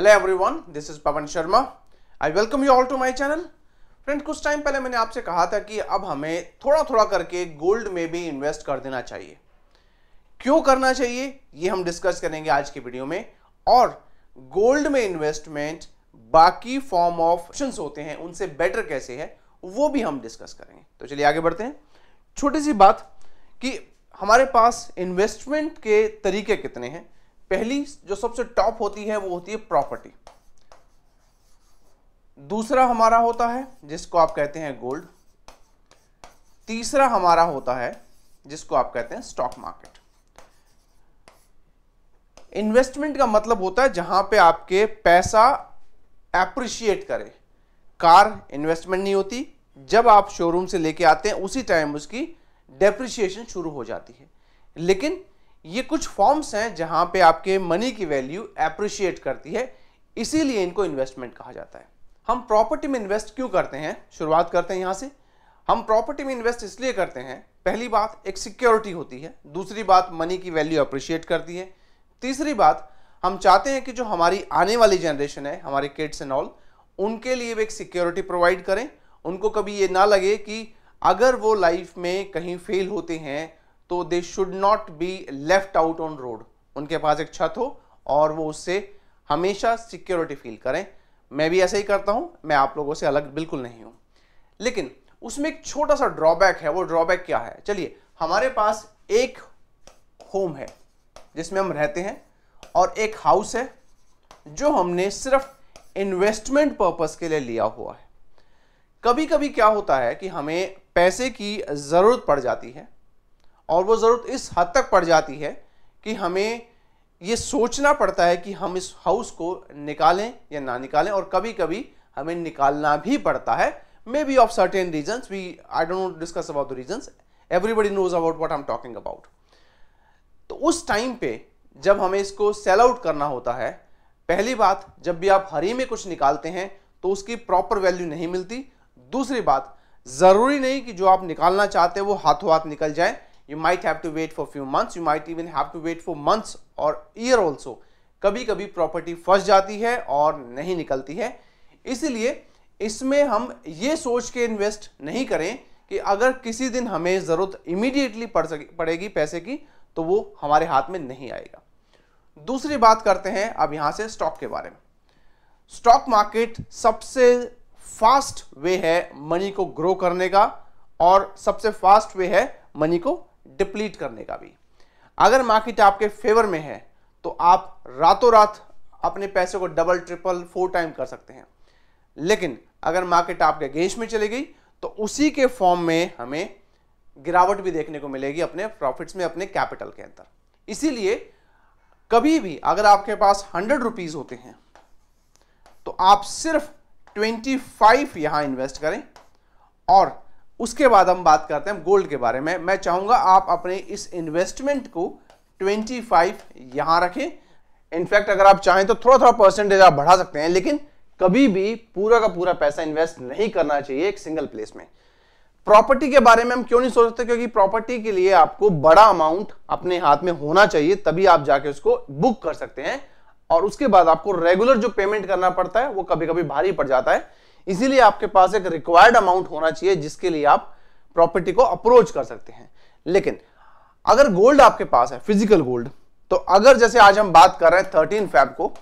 Hello everyone this is Pawan Sharma I welcome you all to my channel friend कुछ time पहले मैंने आपसे कहा था कि अब हमें थोड़ा थोड़ा करके गोल्ड में भी इन्वेस्ट कर देना चाहिए क्यों करना चाहिए ये हम डिस्कस करेंगे आज की वीडियो में और गोल्ड में इन्वेस्टमेंट बाकी फॉर्म ऑफ ऑप्शन होते हैं उनसे बेटर कैसे है वो भी हम डिस्कस करेंगे तो चलिए आगे बढ़ते हैं छोटी सी बात कि हमारे पास इन्वेस्टमेंट के तरीके कितने हैं पहली जो सबसे टॉप होती है वो होती है प्रॉपर्टी दूसरा हमारा होता है जिसको आप कहते हैं गोल्ड तीसरा हमारा होता है जिसको आप कहते हैं स्टॉक मार्केट इन्वेस्टमेंट का मतलब होता है जहां पे आपके पैसा एप्रिशिएट करे कार इन्वेस्टमेंट नहीं होती जब आप शोरूम से लेके आते हैं उसी टाइम उसकी डेप्रिशिएशन शुरू हो जाती है लेकिन ये कुछ फॉर्म्स हैं जहां पे आपके मनी की वैल्यू एप्रिशिएट करती है इसीलिए इनको इन्वेस्टमेंट कहा जाता है हम प्रॉपर्टी में इन्वेस्ट क्यों करते हैं शुरुआत करते हैं यहाँ से हम प्रॉपर्टी में इन्वेस्ट इसलिए करते हैं पहली बात एक सिक्योरिटी होती है दूसरी बात मनी की वैल्यू अप्रिशिएट करती है तीसरी बात हम चाहते हैं कि जो हमारी आने वाली जनरेशन है हमारे किड्स एंड ऑल उनके लिए भी एक सिक्योरिटी प्रोवाइड करें उनको कभी ये ना लगे कि अगर वो लाइफ में कहीं फेल होते हैं तो they should not be left out on road उनके पास एक छत हो और वो उससे हमेशा सिक्योरिटी फील करें मैं भी ऐसे ही करता हूँ मैं आप लोगों से अलग बिल्कुल नहीं हूँ लेकिन उसमें एक छोटा सा ड्रॉबैक है वो ड्रॉबैक क्या है चलिए हमारे पास एक होम है जिसमें हम रहते हैं और एक हाउस है जो हमने सिर्फ इन्वेस्टमेंट पर्पस के लिए लिया हुआ है कभी कभी क्या होता है कि हमें पैसे की ज़रूरत पड़ जाती है और वो ज़रूरत इस हद तक पड़ जाती है कि हमें ये सोचना पड़ता है कि हम इस हाउस को निकालें या ना निकालें और कभी कभी हमें निकालना भी पड़ता है maybe of certain reasons we I don't discuss about the reasons everybody knows about what I am talking about तो उस टाइम पे जब हमें इसको सेल आउट करना होता है पहली बात जब भी आप हरी में कुछ निकालते हैं तो उसकी प्रॉपर वैल्यू नहीं मिलती दूसरी बात ज़रूरी नहीं कि जो आप निकालना चाहते हैं वो हाथों हाथ निकल जाए you might have to wait for few months you might even have to wait for months और ईयर also कभी कभी प्रॉपर्टी फंस जाती है और नहीं निकलती है इसीलिए इसमें हम ये सोच के इन्वेस्ट नहीं करें कि अगर किसी दिन हमें ज़रूरत इमीडिएटली पड़ सके पड़ेगी पैसे की तो वो हमारे हाथ में नहीं आएगा दूसरी बात करते हैं अब यहाँ से स्टॉक के बारे में स्टॉक मार्केट सबसे फास्ट वे है मनी को ग्रो करने का और सबसे फास्ट वे है मनी को डिप्लीट करने का भी अगर मार्केट आपके फेवर में है तो आप रातों रात अपने पैसे को डबल ट्रिपल फोर टाइम कर सकते हैं लेकिन अगर मार्केट आपके अगेंस्ट में चली गई तो उसी के फॉर्म में हमें गिरावट भी देखने को मिलेगी अपने प्रॉफिट्स में अपने कैपिटल के अंदर इसीलिए कभी भी अगर आपके पास हंड्रेड रुपीज़ होते हैं तो आप सिर्फ ट्वेंटी फाइव यहां इन्वेस्ट करें और उसके बाद हम बात करते हैं गोल्ड के बारे में मैं चाहूंगा आप अपने इस इन्वेस्टमेंट को 25 फाइव यहां रखें इनफैक्ट अगर आप चाहें तो थोड़ा थोड़ा परसेंटेज आप बढ़ा सकते हैं लेकिन कभी भी पूरा का पूरा पैसा इन्वेस्ट नहीं करना चाहिए एक सिंगल प्लेस में प्रॉपर्टी के बारे में हम क्यों नहीं सोच सकते क्योंकि प्रॉपर्टी के लिए आपको बड़ा अमाउंट अपने हाथ में होना चाहिए तभी आप जाके उसको बुक कर सकते हैं और उसके बाद आपको रेगुलर जो पेमेंट करना पड़ता है वो कभी कभी भारी पड़ जाता है इसीलिए आपके पास एक रिक्वायर्ड अमाउंट होना चाहिए जिसके लिए आप प्रॉपर्टी को अप्रोच कर सकते हैं लेकिन अगर गोल्ड आपके पास है फिजिकल गोल्ड तो अगर जैसे आज हम बात कर रहे हैं थर्टीन फैब को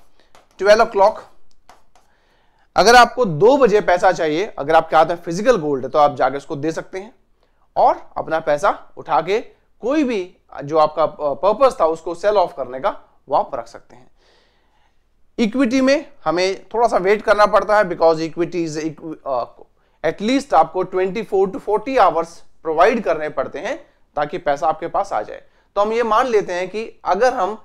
ट्वेल्व ओ अगर आपको दो बजे पैसा चाहिए अगर आपके हाथ में फिजिकल गोल्ड है तो आप जाके उसको दे सकते हैं और अपना पैसा उठा के कोई भी जो आपका पर्पस था उसको सेल ऑफ करने का वो आप रख सकते हैं इक्विटी में हमें थोड़ा सा वेट करना पड़ता है बिकॉज इक्विटी इज एटलीस्ट आपको 24 टू 40 आवर्स प्रोवाइड करने पड़ते हैं ताकि पैसा आपके पास आ जाए तो हम ये मान लेते हैं कि अगर हम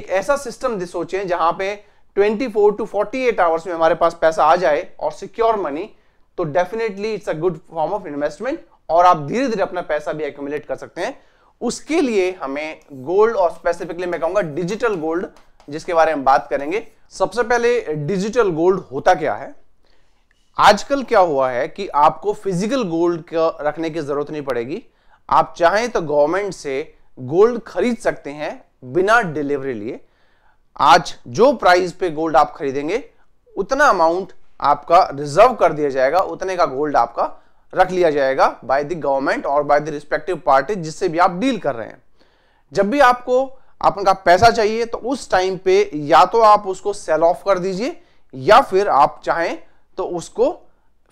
एक ऐसा सिस्टम सोचें जहां पे 24 टू 48 आवर्स में हमारे पास पैसा आ जाए और सिक्योर मनी तो definitely it's a good form of investment और आप धीरे धीरे अपना पैसा भी एक्यूमुलेट कर सकते हैं उसके लिए हमें गोल्ड और स्पेसिफिकली मैं कहूंगा डिजिटल गोल्ड जिसके बारे में बात करेंगे सबसे पहले डिजिटल गोल्ड होता क्या है आजकल क्या हुआ है कि आपको फिजिकल गोल्ड का रखने की जरूरत नहीं पड़ेगी आप चाहें तो गवर्नमेंट से गोल्ड खरीद सकते हैं बिना डिलीवरी लिए आज जो प्राइस पे गोल्ड आप खरीदेंगे उतना अमाउंट आपका रिजर्व कर दिया जाएगा उतने का गोल्ड आपका रख लिया जाएगा बाय द गवर्नमेंट और बाय द रिस्पेक्टिव पार्टी जिससे भी आप डील कर रहे हैं जब भी आपको आपका पैसा चाहिए तो उस टाइम पे या तो आप उसको सेल ऑफ कर दीजिए या फिर आप चाहें तो उसको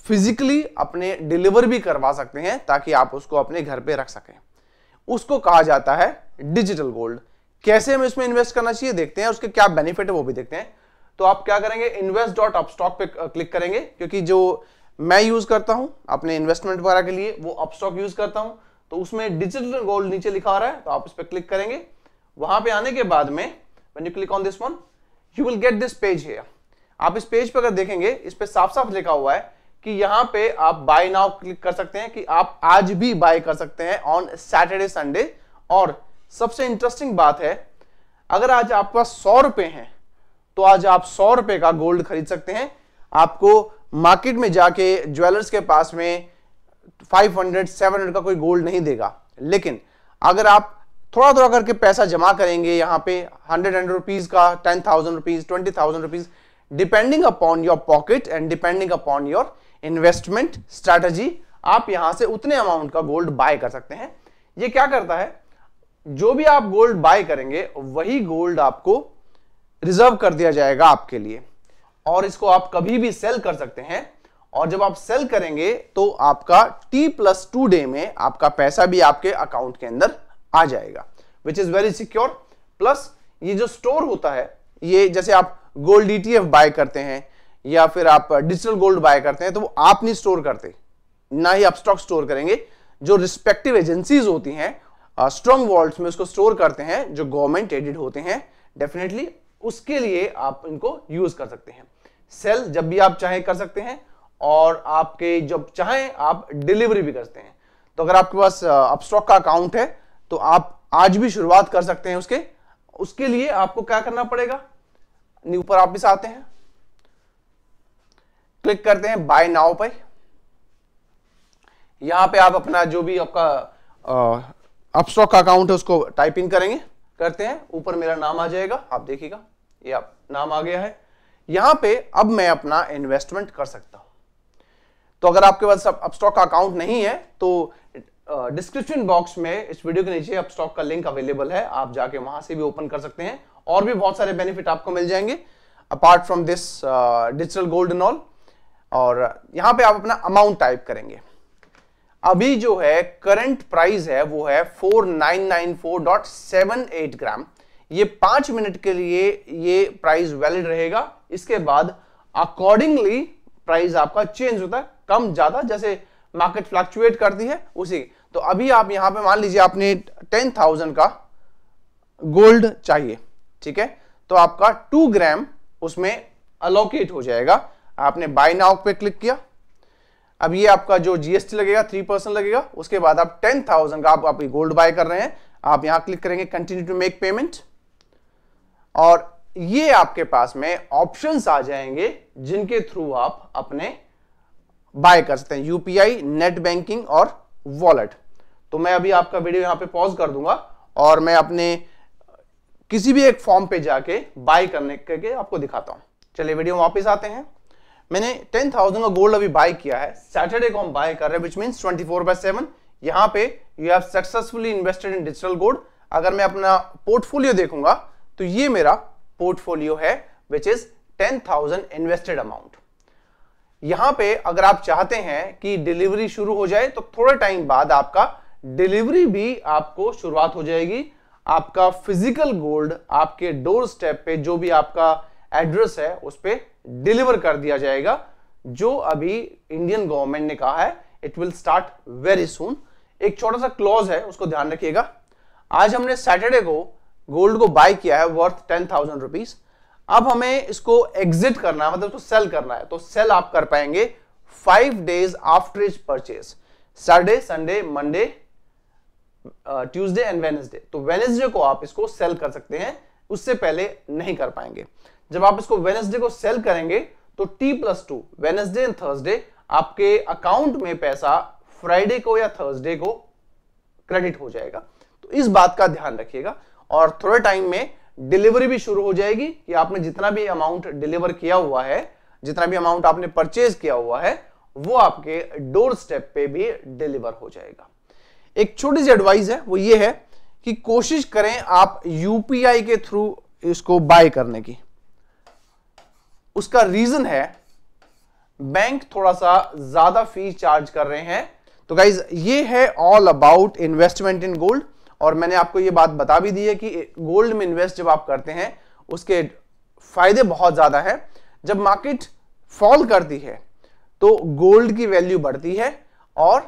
फिजिकली अपने डिलीवर भी करवा सकते हैं ताकि आप उसको अपने घर पे रख सकें उसको कहा जाता है डिजिटल गोल्ड कैसे हमें इसमें इन्वेस्ट करना चाहिए देखते हैं उसके क्या बेनिफिट है वो भी देखते हैं तो आप क्या करेंगे इन्वेस्ट डॉट अपस्टॉक पे क्लिक करेंगे क्योंकि जो मैं यूज करता हूं अपने इन्वेस्टमेंट वगैरह के लिए वो अपस्टॉक यूज करता हूं तो उसमें डिजिटल गोल्ड नीचे लिखा रहा है तो आप इस पर क्लिक करेंगे वहां पे आने के बाद में when you click on this one, you will get this page here. आप इस पेज पर पे अगर देखेंगे इस पे साफ साफ लिखा हुआ है कि यहाँ पे आप बाय नाउ क्लिक कर सकते हैं कि आप आज भी बाय कर सकते हैं ऑन सैटरडे संडे और सबसे इंटरेस्टिंग बात है अगर आज आपके पास सौ रुपए हैं तो आज आप सौ रुपए का गोल्ड खरीद सकते हैं आपको मार्केट में जाके ज्वेलर्स के पास में 500, 700 का कोई गोल्ड नहीं देगा लेकिन अगर आप थोड़ा थोड़ा करके पैसा जमा करेंगे यहाँ पे हंड्रेड हंड्रेड रुपीज का ten thousand rupees twenty thousand rupees depending upon your pocket and depending upon your investment strategy आप यहां से उतने अमाउंट का गोल्ड बाय कर सकते हैं ये क्या करता है जो भी आप गोल्ड बाय करेंगे वही गोल्ड आपको रिजर्व कर दिया जाएगा आपके लिए और इसको आप कभी भी सेल कर सकते हैं और जब आप सेल करेंगे तो आपका टी प्लस टू डे में आपका पैसा भी आपके अकाउंट के अंदर आ जाएगा which is very secure plus ये जो स्टोर होता है ये जैसे आप गोल्ड ईटीएफ बाय करते हैं या फिर आप डिजिटल गोल्ड बाय करते हैं तो वो आप नहीं स्टोर करते ना ही आप स्टॉक स्टोर करेंगे जो रिस्पेक्टिव एजेंसीज होती हैं स्ट्रॉन्ग वॉल्ट में उसको स्टोर करते हैं जो गवर्नमेंट एडिड होते हैं डेफिनेटली उसके लिए आप इनको यूज कर सकते हैं सेल जब भी आप चाहें कर सकते हैं और आपके जब चाहें आप डिलीवरी भी करते हैं तो अगर आपके पास आप स्टॉक का अकाउंट है तो आप आज भी शुरुआत कर सकते हैं उसके उसके लिए आपको क्या करना पड़ेगा ऊपर आप भी आते हैं क्लिक करते हैं बाय नाउ पे यहां पे आप अपना जो भी आपका अपस्टॉक का अकाउंट है उसको टाइप इन करेंगे करते हैं ऊपर मेरा नाम आ जाएगा आप देखिएगा ये आप नाम आ गया है यहां पे अब मैं अपना इन्वेस्टमेंट कर सकता हूं तो अगर आपके पास अपस्टॉक का अकाउंट नहीं है तो डिस्क्रिप्शन बॉक्स में इस वीडियो के नीचे अब स्टॉक का लिंक अवेलेबल है आप जाके वहां से भी ओपन कर सकते हैं और भी बहुत सारे बेनिफिट आपको मिल जाएंगे apart from this digital gold and all और यहां पे आप अपना अमाउंट टाइप करेंगे अभी जो है करंट प्राइस है वो है 4994.78 ग्राम ये पांच मिनट के लिए ये प्राइस वैलिड रहेगा इसके बाद अकॉर्डिंगली प्राइस आपका चेंज होता है कम ज्यादा जैसे मार्केट फ्लक्चुएट करती है उसी तो अभी आप यहां पे मान लीजिए आपने टेन थाउजेंड का गोल्ड चाहिए ठीक है तो आपका टू ग्राम उसमें अलोकेट हो जाएगा आपने बाय नाउ पे क्लिक किया अब ये आपका जो जीएसटी लगेगा थ्री परसेंट लगेगा उसके बाद आप टेन थाउजेंड का आप, गोल्ड बाय कर रहे हैं आप यहां क्लिक करेंगे कंटिन्यू टू मेक पेमेंट और ये आपके पास में ऑप्शंस आ जाएंगे जिनके थ्रू आप अपने बाय कर सकते हैं यूपीआई नेट बैंकिंग और वॉलेट तो मैं अभी आपका वीडियो यहां पे पॉज कर दूंगा और मैं अपने किसी भी एक फॉर्म पे जाके बाय करने करके आपको दिखाता हूं चलिए वीडियो वापस आते हैं मैंने टेन थाउजेंड का गोल्ड अभी बाय किया है सैटरडे को हम बाय कर रहे हैं which mean twenty four by seven यहां पे you have successfully invested in digital gold अगर मैं अपना पोर्टफोलियो देखूंगा तो ये मेरा पोर्टफोलियो है which is ten thousand invested amount यहां पे अगर आप चाहते हैं कि डिलीवरी शुरू हो जाए तो थोड़े टाइम बाद आपका डिलीवरी भी आपको शुरुआत हो जाएगी आपका फिजिकल गोल्ड आपके डोर स्टेप पे जो भी आपका एड्रेस है उस पर डिलीवर कर दिया जाएगा जो अभी इंडियन गवर्नमेंट ने कहा है it will start very soon एक छोटा सा क्लॉज है उसको ध्यान रखिएगा आज हमने सैटरडे को गोल्ड को बाय किया है वर्थ टेन थाउजेंड रुपीज अब हमें इसको एग्जिट करना है मतलब तो सेल करना है तो सेल आप कर पाएंगे five days after is purchase Saturday Sunday Monday Tuesday and Wednesday तो वेनेसडे को आप इसको सेल कर सकते हैं उससे पहले नहीं कर पाएंगे जब आप इसको वेनेसडे को सेल करेंगे तो T plus two Wednesday and Thursday आपके अकाउंट में पैसा फ्राइडे को या थर्सडे को क्रेडिट हो जाएगा तो इस बात का ध्यान रखिएगा और थोड़े टाइम में डिलीवरी भी शुरू हो जाएगी कि आपने जितना भी अमाउंट डिलीवर किया हुआ है जितना भी अमाउंट आपने परचेज किया हुआ है वो आपके डोर स्टेप पे भी डिलीवर हो जाएगा एक छोटी सी एडवाइस है वो ये है कि कोशिश करें आप यूपीआई के थ्रू इसको बाय करने की उसका रीजन है बैंक थोड़ा सा ज्यादा फीस चार्ज कर रहे हैं तो गाइज ये है all about investment in gold और मैंने आपको ये बात बता भी दी है कि गोल्ड में इन्वेस्ट जब आप करते हैं उसके फायदे बहुत ज्यादा है जब मार्केट फॉल करती है तो गोल्ड की वैल्यू बढ़ती है और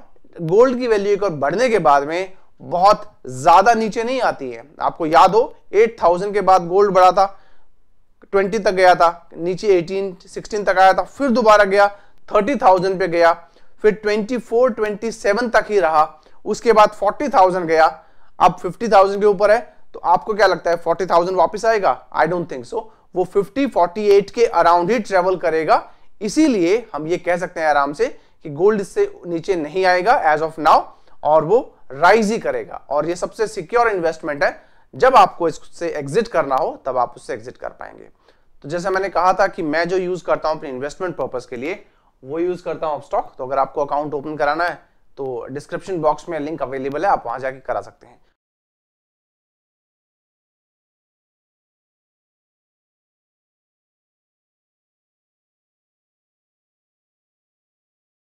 गोल्ड की वैल्यू एक और बढ़ने के बाद में बहुत ज्यादा नीचे नहीं आती है आपको याद हो 8000 के बाद गोल्ड बढ़ा था 20 तक गया था नीचे 18 16 तक आया था फिर दोबारा गया 30000 पे गया फिर 24 27 तक ही रहा उसके बाद 40000 गया अब 50,000 के ऊपर है तो आपको क्या लगता है 40,000 वापस आएगा आई डोंट थिंक सो वो 50 48 के अराउंड ही ट्रेवल करेगा इसीलिए हम ये कह सकते हैं आराम से कि गोल्ड इससे नीचे नहीं आएगा एज ऑफ नाउ और वो राइज ही करेगा और ये सबसे सिक्योर इन्वेस्टमेंट है जब आपको इससे एग्जिट करना हो तब आप उससे एग्जिट कर पाएंगे तो जैसे मैंने कहा था कि मैं जो यूज करता हूँ अपने इन्वेस्टमेंट पर्पज के लिए वो यूज करता हूँ स्टॉक तो अगर आपको अकाउंट ओपन कराना है तो डिस्क्रिप्शन बॉक्स में लिंक अवेलेबल है आप वहां जाके करा सकते हैं